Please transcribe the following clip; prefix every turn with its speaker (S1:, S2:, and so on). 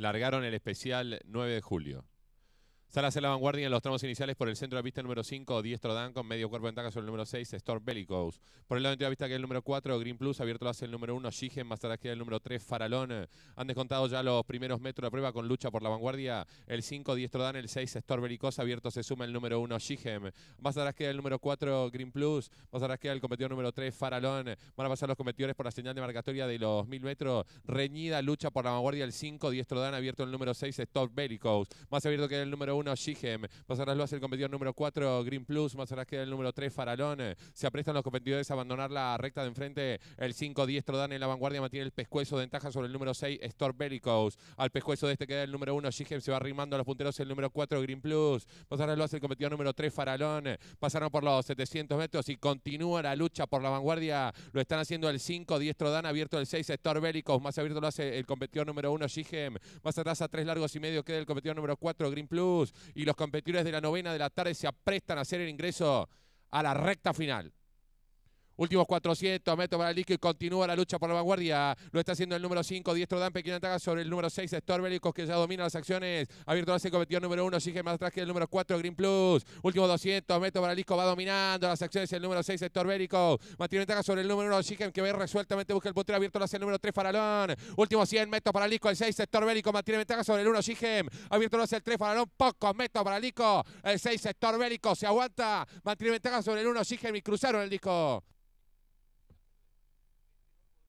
S1: largaron el especial 9 de julio. Salas en la vanguardia en los tramos iniciales por el centro de la pista número 5, Diestro Dan, con medio cuerpo de ventaja sobre el número 6, Stor Bellicose. Por el lado de la pista que es el número 4, Green Plus, abierto lo hace el número 1, Shigen, más atrás queda el número 3, Faralón. Han descontado ya los primeros metros de prueba con lucha por la vanguardia. El 5, Diestro Dan, el 6, Stor Bellicose, abierto se suma el número 1, Shigen. Más atrás queda el número 4, Green Plus, más atrás queda el competidor número 3, Faralón. Van a pasar los competidores por la señal de marcatoria de los 1000 metros. Reñida lucha por la vanguardia, el 5, Diestro Dan, abierto el número 6, Storm Bellicose. Más abierto que el número 1, 1 Shigem, lo hace el competidor número 4 Green Plus, Más atrás queda el número 3 Faralón, se aprestan los competidores a abandonar la recta de enfrente, el 5 Diestro Dan en la vanguardia mantiene el pescuezo de ventaja sobre el número 6 Store al pescuezo de este queda el número 1 Shigem, se va arrimando a los punteros el número 4 Green Plus, Pasarás lo hace el competidor número 3 Faralón, pasaron por los 700 metros y continúa la lucha por la vanguardia, lo están haciendo el 5 Diestro Dan, abierto el 6 Store más abierto lo hace el competidor número 1 Shigem, más atrás a 3 largos y medio queda el competidor número 4 Green Plus, y los competidores de la novena de la tarde se aprestan a hacer el ingreso a la recta final. Últimos 400 metros para Lico y continúa la lucha por la vanguardia. Lo está haciendo el número 5, Diestro Dampe, quien ataca sobre el número 6, Bélico, que ya domina las acciones. Abierto la el número 1, sigue más atrás que el número 4, Green Plus. Últimos 200 metros para Lico, va dominando las acciones el número 6, Bélico. Mantiene ventaja sobre el número 1, Sigem, que ve resueltamente, busca el puntero. abierto, lo el número 3, Faralón. Últimos 100 metros para Lico, el 6, Bélico, mantiene ventaja sobre el 1, Sigem. Abierto lo el 3, Faralón, pocos metros para Lico. El 6, bélico se aguanta, mantiene ventaja sobre el 1, Sigem y cruzaron el disco.